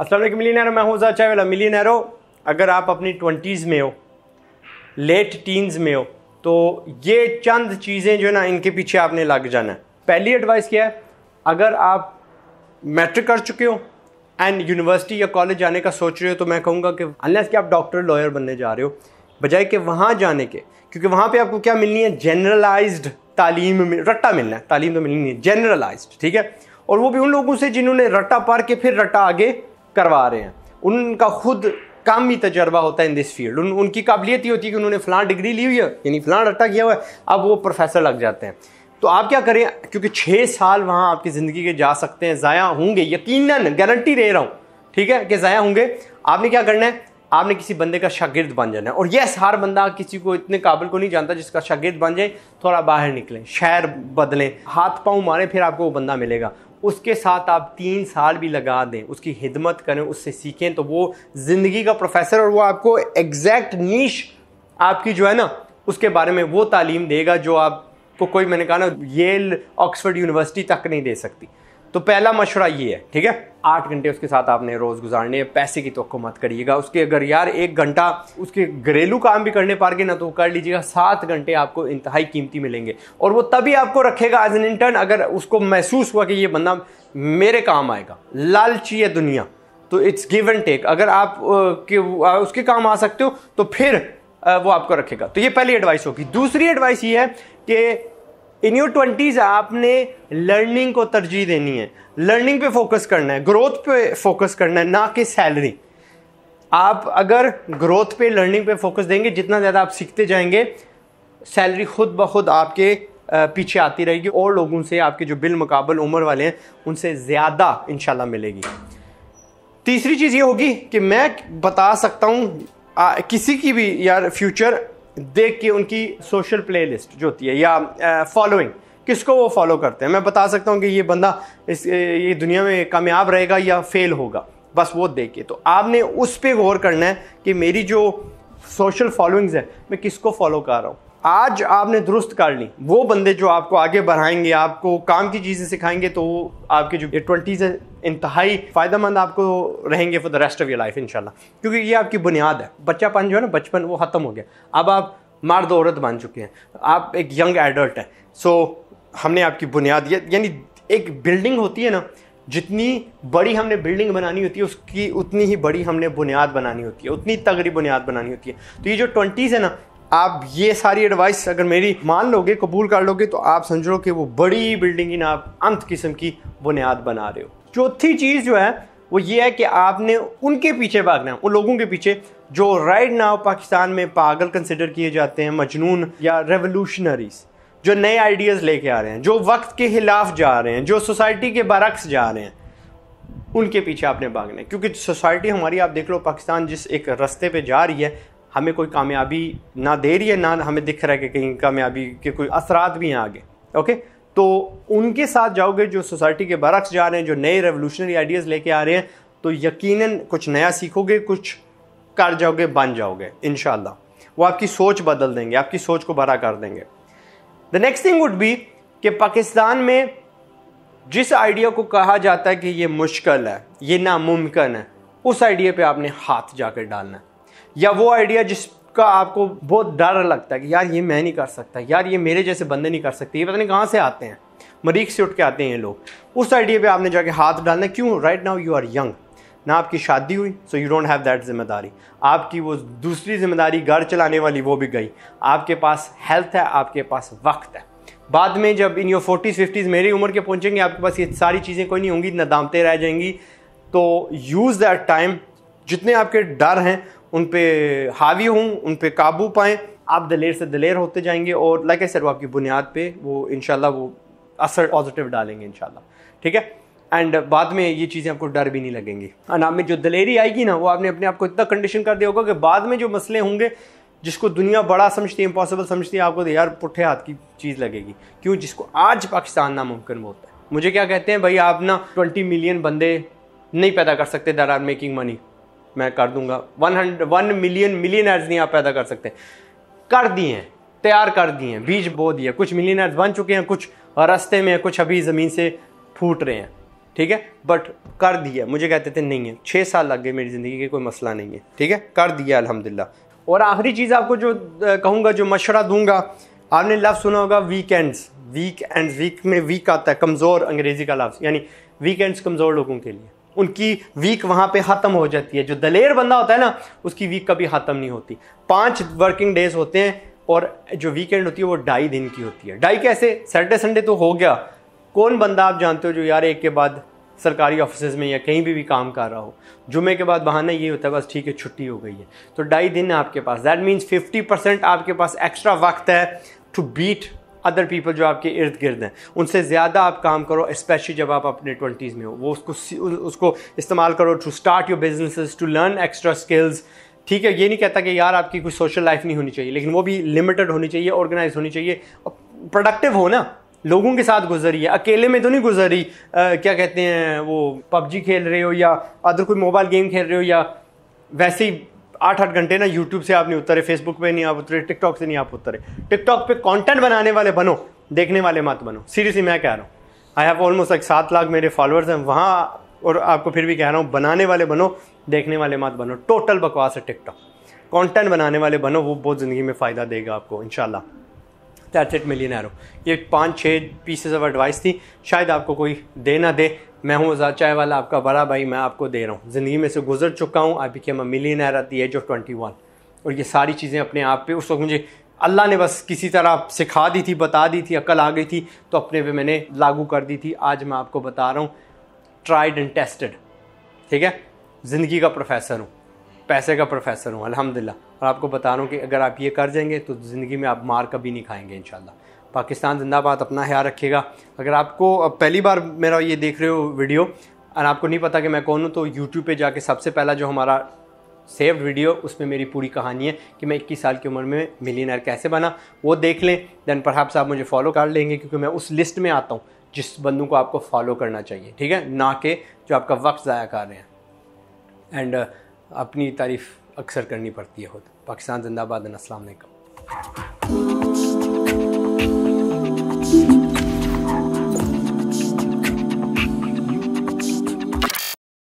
असल मिली नैरो मैं हूँ चाहे वाला नैरो अगर आप अपनी ट्वेंटीज़ में हो लेट टीन्स में हो तो ये चंद चीज़ें जो है ना इनके पीछे आपने लग जाना है पहली एडवाइस क्या है अगर आप मैट्रिक कर चुके हो एंड यूनिवर्सिटी या कॉलेज जाने का सोच रहे हो तो मैं कहूँगा कि अनलेस कि आप डॉक्टर लॉयर बनने जा रहे हो बजाय कि वहाँ जाने के क्योंकि वहाँ पे आपको क्या मिलनी है जनरलाइज तालीम मिल रट्टा मिलना है तालीम तो मिलनी नहीं है जनरलाइज्ड ठीक है और वो भी उन लोगों से जिन्होंने रट्टा पढ़ के फिर रट्टा आगे करवा रहे हैं उनका खुद काम ही तजर्बा होता है इन दिस फील्ड उन उनकी काबिलियत ही होती है कि उन्होंने फ़लाँ डिग्री ली हुई है यानी फ़लाँ रट्टा किया हुआ है अब वो प्रोफेसर लग जाते हैं तो आप क्या करें क्योंकि छः साल वहाँ आपकी ज़िंदगी के जा सकते हैं ज़ाया होंगे यकीन गारंटी दे रहा हूँ ठीक है कि ज़ाया होंगे आपने क्या करना है आपने किसी बंदे का शागिर्द बन जाना है और यस हर बंदा किसी को इतने काबिल को नहीं जानता जिसका शागिर्द बन जाए थोड़ा बाहर निकलें शहर बदलें हाथ पाँव मारें फिर आपको वो बंदा मिलेगा उसके साथ आप तीन साल भी लगा दें उसकी हिदमत करें उससे सीखें तो वो ज़िंदगी का प्रोफेसर और वो आपको एग्जैक्ट नीश आपकी जो है ना उसके बारे में वो तालीम देगा जो आपको कोई मैंने कहा ना येल ऑक्सफर्ड यूनिवर्सिटी तक नहीं दे सकती तो पहला मशुरा ये है ठीक है आठ घंटे उसके साथ आपने रोज गुजारने पैसे की तो मत करिएगा उसके अगर यार एक घंटा उसके घरेलू काम भी करने पाएंगे ना तो कर लीजिएगा सात घंटे आपको इंतहाई कीमती मिलेंगे और वो तभी आपको रखेगा एज एन इंटर्न अगर उसको महसूस हुआ कि ये बंदा मेरे काम आएगा लालची है दुनिया तो इट्स गिव एंड टेक अगर आप के उसके काम आ सकते हो तो फिर वो आपको रखेगा तो ये पहली एडवाइस होगी दूसरी एडवाइस ये है कि इन योर ट्वेंटीज़ आपने लर्निंग को तरजीह देनी है लर्निंग पे फोकस करना है ग्रोथ पे फोकस करना है ना कि सैलरी आप अगर ग्रोथ पे लर्निंग पे फोकस देंगे जितना ज़्यादा आप सीखते जाएंगे सैलरी खुद ब खुद आपके पीछे आती रहेगी और लोगों से आपके जो बिल मुकाबल उम्र वाले हैं उनसे ज़्यादा इन मिलेगी तीसरी चीज़ ये होगी कि मैं बता सकता हूँ किसी की भी यार फ्यूचर देख के उनकी सोशल प्लेलिस्ट जो होती है या फॉलोइंग किसको वो फॉलो करते हैं मैं बता सकता हूँ कि ये बंदा इस ये दुनिया में कामयाब रहेगा या फेल होगा बस वो देख के तो आपने उस पर गौर करना है कि मेरी जो सोशल फॉलोइंग्स है मैं किसको फॉलो कर रहा हूँ आज आपने दुरुस्त कर ली वो बंदे जो आपको आगे बढ़ाएंगे आपको काम की चीज़ें सिखाएंगे तो आपके जो ट्वेंटीज़ है इंतहाई फ़ायदेमंद आपको रहेंगे for the rest of your life इनशाला क्योंकि ये आपकी बुनियाद है बच्चापन जो है ना बचपन वो ख़त्म हो गया अब आप मर्द औरत बन चुके हैं आप एक यंग एडल्ट हैं सो so, हमने आपकी बुनियाद यानी एक बिल्डिंग होती है ना जितनी बड़ी हमने बिल्डिंग बनानी होती है उसकी उतनी ही बड़ी हमने बुनियाद बनानी होती है उतनी तगड़ी बुनियाद बनानी होती है तो ये जो ट्वेंटीज़ है ना आप ये सारी एडवाइस अगर मेरी मान लोगे कबूल कर लोगे तो आप समझ लो कि वो बड़ी बिल्डिंग ही ना आप अंत किस्म की बुनियाद बना रहे हो चौथी चीज़ जो है वो ये है कि आपने उनके पीछे भागना है उन लोगों के पीछे जो राइट नाव पाकिस्तान में पागल कंसिडर किए जाते हैं मजनून या रेवोल्यूशनरीज जो नए आइडियाज़ लेके आ रहे हैं जो वक्त के खिलाफ जा रहे हैं जो सोसाइटी के बरक्स जा रहे हैं उनके पीछे आपने भागना है क्योंकि सोसाइटी हमारी आप देख लो पाकिस्तान जिस एक रास्ते पे जा रही है हमें कोई कामयाबी ना दे रही है ना हमें दिख रहा है कि कहीं कामयाबी के कोई असरात भी हैं आगे ओके तो उनके साथ जाओगे जो सोसाइटी के बरक्स जा रहे हैं जो नए रेवोल्यूशनरी आइडियाज़ लेके आ रहे हैं तो यकीन कुछ नया सीखोगे कुछ कर जाओगे बन जाओगे इन वो आपकी सोच बदल देंगे आपकी सोच को भरा कर देंगे the next thing would be कि पाकिस्तान में जिस आइडिया को कहा जाता है कि ये मुश्किल है ये नामुमकिन है उस आइडिया पे आपने हाथ जाकर डालना है या वो आइडिया जिसका आपको बहुत डर लगता है कि यार ये मैं नहीं कर सकता यार ये मेरे जैसे बंदे नहीं कर सकते ये पता नहीं कहाँ से आते हैं मरीख से उठ के आते हैं ये लोग उस आइडिया पे आपने जाके हाथ डालना क्यों right now you are young ना आपकी शादी हुई so you don't have that जिम्मेदारी आपकी वो दूसरी जिम्मेदारी घर चलाने वाली वो भी गई आपके पास हेल्थ है आपके पास वक्त है बाद में जब इन योर फोर्टीज़ फिफ्टीज़ मेरी उम्र के पहुंचेंगे आपके पास ये सारी चीज़ें कोई नहीं होंगी न दामते रह जाएंगी तो यूज़ दैट टाइम जितने आपके डर हैं उन पर हावी हों उन पर काबू पाएँ आप दलेर से दलेर होते जाएंगे और लाइक सर वो आपकी बुनियाद पे वो इन वो असर पॉजिटिव डालेंगे इन ठीक है एंड बाद में ये चीज़ें आपको डर भी नहीं लगेंगी एंड आप में जो दलेरी आएगी ना वो आपने अपने आप को इतना कंडीशन कर दिया होगा कि बाद में जो मसले होंगे जिसको दुनिया बड़ा समझती है इम्पॉसिबल समझती है आपको तो यार पुठे हाथ की चीज़ लगेगी क्यों जिसको आज पाकिस्तान नामुमकिन बोलता है मुझे क्या कहते हैं भाई आप ना ट्वेंटी मिलियन बंदे नहीं पैदा कर सकते दर आर मेकिंग मनी मैं कर दूंगा one hundred one million millionaires नहीं आप पैदा कर सकते कर दिए हैं तैयार कर दिए हैं बीज बो दिए कुछ मिलियन एयर्स बन चुके हैं कुछ रास्ते में कुछ अभी ज़मीन से फूट रहे हैं ठीक है बट कर दिया मुझे कहते थे नहीं है छः साल लग गए मेरी ज़िंदगी के कोई मसला नहीं है ठीक है कर दिया अलहमदिल्ला और आखिरी चीज़ आपको जो कहूँगा जो मशवरा दूंगा आपने लफ्ज़ सुना होगा वीकेंड्स वीक एंड वीक में वीक आता है कमज़ोर अंग्रेज़ी का लफ्ज़ यानी वीकेंड्स कमज़ोर लोगों के लिए उनकी वीक वहां पे ख़त्म हो जाती है जो दलेर बंदा होता है ना उसकी वीक कभी ख़त्म नहीं होती पांच वर्किंग डेज होते हैं और जो वीकेंड होती है वो ढाई दिन की होती है ढाई कैसे सैटरडे संडे तो हो गया कौन बंदा आप जानते हो जो यार एक के बाद सरकारी ऑफिस में या कहीं भी भी काम कर रहा हो जुमे के बाद बहाना ये होता है बस ठीक है छुट्टी हो गई है तो ढाई दिन है आपके पास दैट मीन्स फिफ्टी परसेंट आपके पास एक्स्ट्रा वक्त है टू बीट अदर पीपल जो आपके इर्द गिर्द हैं उनसे ज़्यादा आप काम करो स्पेशली जब आप अपने ट्वेंटीज़ में हो वो उसको उसको इस्तेमाल करो to start your business to learn extra skills ठीक है ये नहीं कहता कि यार आपकी कोई सोशल लाइफ नहीं होनी चाहिए लेकिन वो भी लिमिटेड होनी चाहिए ऑर्गेनाइज होनी चाहिए प्रोडक्टिव हो ना लोगों के साथ गुजरी है अकेले में तो नहीं गुजरी आ, क्या कहते हैं वो पबजी खेल रहे हो या अदर कोई मोबाइल गेम खेल रहे हो या वैसे ही आठ आठ घंटे ना यूट्यूब से आप नहीं उतरे फेसबुक पे नहीं आप उतरे टिकटॉक से नहीं आप उतरे टिकटॉक पे कंटेंट बनाने वाले बनो देखने वाले मत बनो सीरियसली मैं कह रहा हूँ आई हैव ऑलमोस्ट लाइक सात लाख मेरे फॉलोअर्स हैं वहाँ और आपको फिर भी कह रहा हूँ बनाने वाले बनो देखने वाले मत बनो टोटल बकवास है टिकटॉक कंटेंट बनाने वाले बनो वो बहुत ज़िंदगी में फ़ायदा देगा आपको इनशाला दैट्स इट मिलियन एरो ये पाँच छः पीसेज ऑफ एडवाइस थी शायद आपको कोई दे ना दे मैं हूँ आज़ाद चाय वाला आपका बड़ा भाई मैं आपको दे रहा हूँ ज़िंदगी में से गुजर चुका हूँ I became a millionaire at the age of twenty one और ये सारी चीज़ें अपने आप पे उस वक्त मुझे अल्लाह ने बस किसी तरह सिखा दी थी बता दी थी अकल आ गई थी तो अपने पे मैंने लागू कर दी थी आज मैं आपको बता रहा हूँ ट्राइड एंड टेस्टेड ठीक है ज़िंदगी का प्रोफेसर हूँ पैसे का प्रोफेसर हूँ अलहमदिल्ला और आपको बता रहा हूँ कि अगर आप ये कर जाएंगे तो ज़िंदगी में आप मार कभी नहीं खाएंगे इन पाकिस्तान जिंदाबाद अपना ख्याल रखिएगा अगर आपको पहली बार मेरा ये देख रहे हो वीडियो और आपको नहीं पता कि मैं कौन हूँ तो यूट्यूब पे जाके सबसे पहला जो हमारा सेव्ड वीडियो उसमें मेरी पूरी कहानी है कि मैं 21 साल की उम्र में मिलीनर कैसे बना वो देख लें दैन पर आप मुझे फॉलो कर लेंगे क्योंकि मैं उस लिस्ट में आता हूँ जिस बंदों को आपको फॉलो करना चाहिए ठीक है ना कि जो आपका वक्त ज़ाया कर रहे हैं एंड अपनी तारीफ अक्सर करनी पड़ती है खुद पाकिस्तान जिंदाबाद अस्सलाम